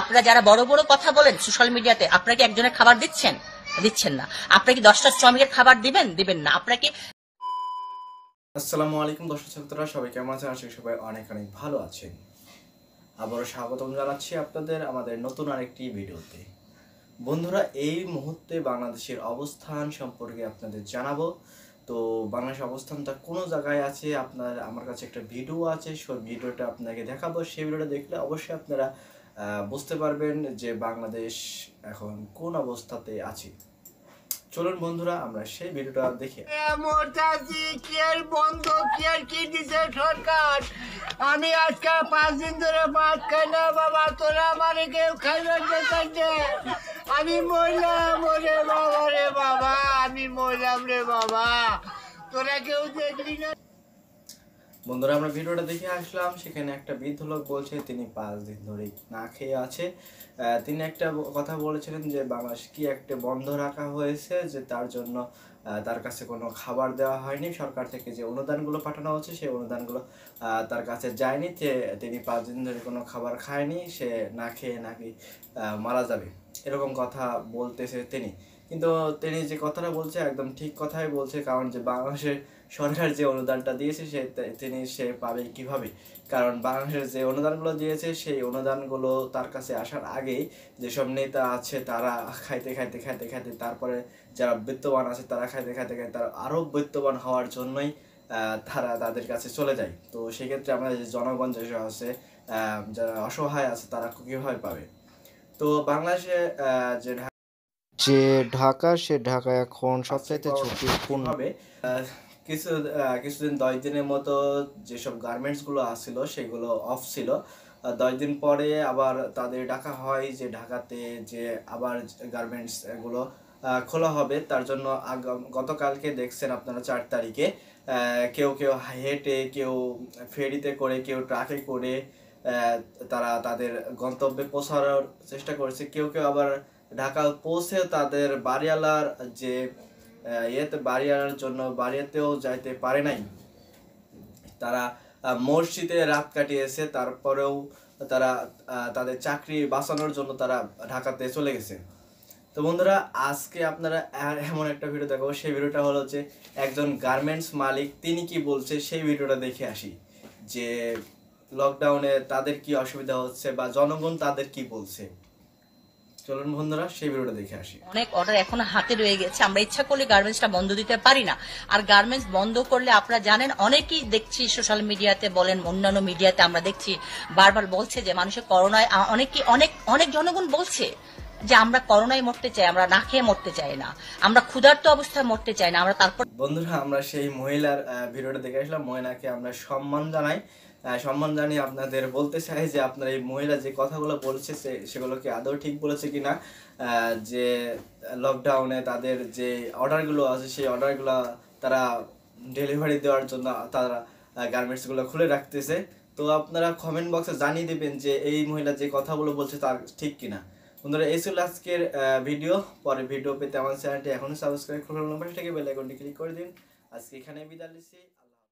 আপনারা যারা বড় বড় কথা বলেন সোশ্যাল মিডিয়াতে আপনাকে একজনের খাবার দিচ্ছেন দিচ্ছেন না আপনাকে কি দশটা শ্রমিকের খাবার দিবেন দিবেন না আপনারা আসসালামু আলাইকুম দর্শক ছাত্ররা সবাই কেমন আছেন আশা সবাই অনেক অনেক ভালো আছেন আবারও স্বাগতম জানাচ্ছি আপনাদের আমাদের নতুন আরেকটি ভিডিওতে বন্ধুরা এই মুহূর্তে বাংলাদেশের অবস্থান সম্পর্কে আপনাদের জানাবো তো বাংলাদেশ অবস্থানটা কোন জায়গায় আছে আপনার আমার কাছে একটা ভিডিও আছে সেই ভিডিওটা আপনাকে দেখাবো সেই ভিডিওটা দেখলে অবশ্যই আপনারা বুঝতে পারবেন যে বাংলাদেশ এখন কোন অবস্থাতে আছে চলুন বন্ধুরা আমরা সেই ভিডিওটা দেখি বন্ধ কি দিছে সরকার আমি আজকে পাঁচ দিন ধরে ভাত খাই না বাবা তোরা আমার কেউ খাইবে আমি মরলাম রে বাবা রে বাবা আমি মরলাম রে বাবা বন্ধুরা আমরা ভিডিওটা দেখে আসলাম সেখানে একটা বৃদ্ধ লোক বলছে তিনি পাঁচ দিন ধরে না খেয়ে আছে তিনি একটা কথা বলেছিলেন যে বাংলাদেশ কি একটা বন্ধ রাখা হয়েছে যে তার জন্য তার কাছে কোনো খাবার দেওয়া হয়নি সরকার থেকে যে অনুদানগুলো পাঠানো হচ্ছে সেই অনুদানগুলো তার কাছে যায়নি যে তিনি পাঁচ দিন ধরে কোনো খাবার খায়নি সে না খেয়ে নাকি মারা যাবে এরকম কথা বলতেছে তিনি কিন্তু তিনি যে কথাটা বলছে একদম ঠিক কথাই বলছে কারণ যে বাংলাদেশের সরকার যে অনুদানটা দিয়েছে সে তিনি সে পাবে কিভাবে কারণ বাংলাদেশের যে অনুদানগুলো দিয়েছে সেই অনুদানগুলো তার কাছে আসার আগেই যেসব নেতা আছে তারা খাইতে খাইতে খাইতে খাইতে তারপরে যারা বৃত্তবান আছে তারা খাইতে খাইতে খাইতে তারা আরও বৃত্তবান হওয়ার জন্যই তারা তাদের কাছে চলে যায় তো সেক্ষেত্রে আমাদের যে জনগণ যেসব আছে যারা অসহায় আছে তারা কীভাবে পাবে তো বাংলাদেশে যে যে ঢাকা সে ঢাকা এখন সবচাইতে ঝুঁকিপূর্ণ হবে কিছু কিছুদিন দশ দিনের মতো যেসব গার্মেন্টসগুলো আসছিল সেগুলো অফ ছিল দশ দিন পরে আবার তাদের ডাকা হয় যে ঢাকাতে যে আবার গার্মেন্টসগুলো খোলা হবে তার জন্য গতকালকে দেখছেন আপনারা চার তারিখে কেউ কেউ হেঁটে কেউ ফেরিতে করে কেউ ট্রাকে করে তারা তাদের গন্তব্যে পৌঁছানোর চেষ্টা করেছে কেউ কেউ আবার ঢাকা পৌঁছে তাদের বাড়িয়ালার যে ইয়েতে বাড়িয়ালার জন্য বাড়িতেও যাইতে পারে নাই তারা মসজিদে রাত কাটিয়েছে তারপরেও তারা তাদের চাকরি বাঁচানোর জন্য তারা ঢাকাতে চলে গেছে তো বন্ধুরা আজকে আপনারা এমন একটা ভিডিও দেখাবো সেই ভিডিওটা হলো যে একজন গার্মেন্টস মালিক তিনি কি বলছে সেই ভিডিওটা দেখে আসি যে লকডাউনে তাদের কি অসুবিধা হচ্ছে বা জনগণ তাদের কি বলছে চলুন বন্ধুরা সেই ভিডিওটা দেখে আসি অনেক অর্ডার এখন হাতে রয়ে গেছে আমরা ইচ্ছা করলে গার্মেন্টসটা বন্ধ দিতে পারি না আর গার্মেন্টস বন্ধ করলে আপনারা জানেন অনেকেই দেখছি সোশ্যাল মিডিয়াতে বলেন অন্যান্য মিডিয়াতে আমরা দেখছি বারবার বলছে যে মানুষের করোনায় অনেকে অনেক অনেক জনগণ বলছে যে আমরা করোনায় মরতে চাই আমরা না খেয়ে মরতে চাই না আমরা ক্ষুধার্ত অবস্থায় মরতে চাই না আমরা তারপর বন্ধুরা আমরা সেই মহিলার ভিডিওটা দেখে আসলাম মহিলাকে আমরা সম্মান জানাই সম্মান জানিয়ে আপনাদের বলতে চাই যে আপনার এই মহিলা যে কথাগুলো বলছে সে সেগুলোকে আদৌ ঠিক বলেছে কি না যে লকডাউনে তাদের যে অর্ডারগুলো আছে সেই অর্ডারগুলো তারা ডেলিভারি দেওয়ার জন্য তারা গার্মেন্টসগুলো খুলে রাখতেছে তো আপনারা কমেন্ট বক্সে জানিয়ে দেবেন যে এই মহিলা যে কথাগুলো বলছে তার ঠিক কিনা বন্ধুরা এই ছিল আজকের ভিডিও পরে ভিডিও পেতে আমার চ্যানেলটি এখনও সাবস্ক্রাইব করুন নম্বরটাকে থেকে বেল আইকনটি ক্লিক করে দিন আজকে এখানে বিদায় নিচ্ছি